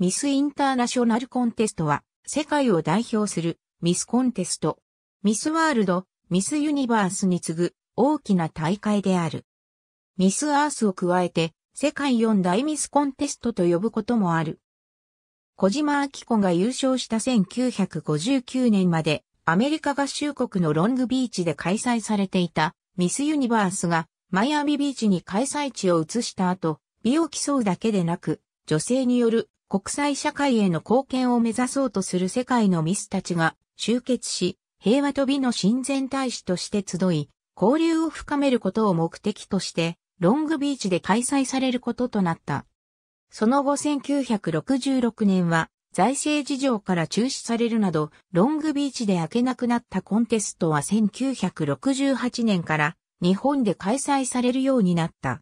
ミスインターナショナルコンテストは、世界を代表するミスコンテスト。ミスワールド、ミスユニバースに次ぐ大きな大会である。ミスアースを加えて、世界四大ミスコンテストと呼ぶこともある。小島明子が優勝した1959年まで、アメリカ合衆国のロングビーチで開催されていたミスユニバースがマイアミビーチに開催地を移した後、美を競うだけでなく、女性による国際社会への貢献を目指そうとする世界のミスたちが集結し、平和と美の親善大使として集い、交流を深めることを目的として、ロングビーチで開催されることとなった。その後1966年は、財政事情から中止されるなど、ロングビーチで開けなくなったコンテストは1968年から日本で開催されるようになった。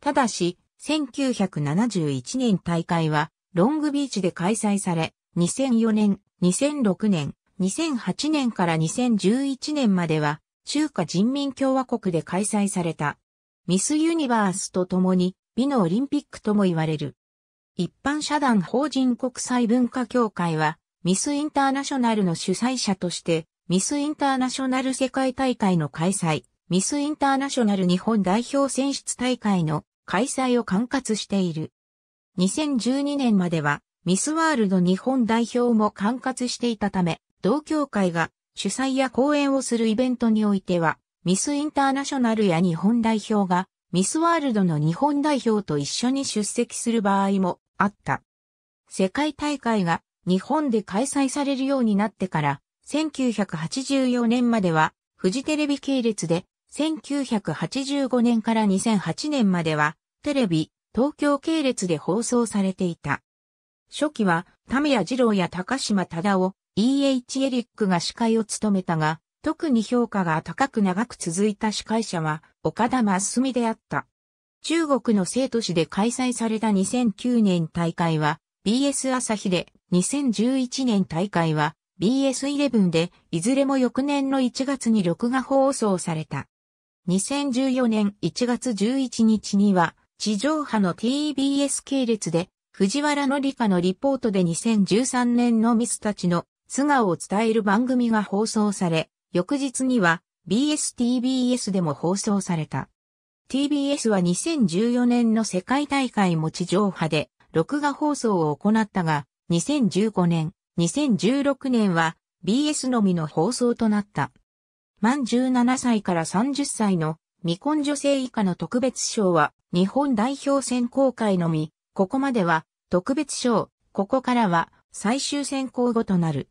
ただし、1971年大会はロングビーチで開催され、2004年、2006年、2008年から2011年までは、中華人民共和国で開催された。ミスユニバースと共に、美のオリンピックとも言われる。一般社団法人国際文化協会は、ミスインターナショナルの主催者として、ミスインターナショナル世界大会の開催、ミスインターナショナル日本代表選出大会の開催を管轄している。2012年まではミスワールド日本代表も管轄していたため、同協会が主催や講演をするイベントにおいては、ミスインターナショナルや日本代表がミスワールドの日本代表と一緒に出席する場合もあった。世界大会が日本で開催されるようになってから、1984年まではフジテレビ系列で、1985年から2008年まではテレビ、東京系列で放送されていた。初期は、田宮二郎や高島忠夫、E.H. エリックが司会を務めたが、特に評価が高く長く続いた司会者は、岡田真澄であった。中国の生徒市で開催された2009年大会は、BS 朝日で、2011年大会は、BS11 で、いずれも翌年の1月に録画放送された。2014年1月11日には、地上波の TBS 系列で、藤原紀香のリポートで2013年のミスたちの素顔を伝える番組が放送され、翌日には BSTBS でも放送された。TBS は2014年の世界大会も地上波で録画放送を行ったが、2015年、2016年は BS のみの放送となった。満17歳から30歳の未婚女性以下の特別賞は日本代表選考会のみ、ここまでは特別賞、ここからは最終選考後となる。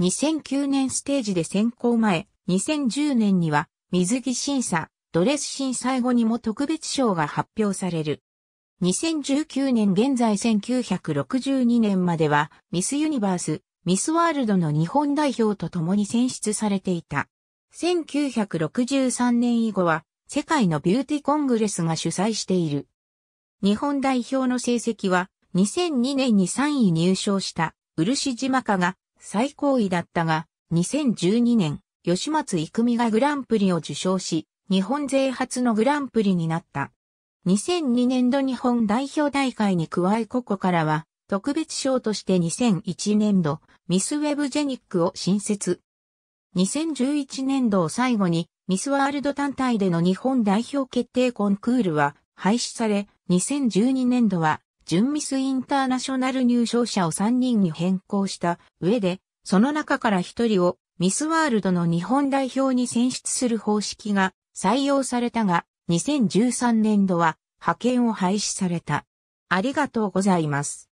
2009年ステージで選考前、2010年には水着審査、ドレス審査後にも特別賞が発表される。2019年現在1962年まではミスユニバース、ミスワールドの日本代表と共に選出されていた。1963年以後は世界のビューティコングレスが主催している。日本代表の成績は2002年に3位入賞した漆島香が最高位だったが、2012年、吉松育美がグランプリを受賞し、日本勢初のグランプリになった。2002年度日本代表大会に加えここからは、特別賞として2001年度、ミスウェブジェニックを新設。2011年度を最後に、ミスワールド単体での日本代表決定コンクールは廃止され、2012年度は準ミスインターナショナル入賞者を3人に変更した上で、その中から1人をミスワールドの日本代表に選出する方式が採用されたが、2013年度は派遣を廃止された。ありがとうございます。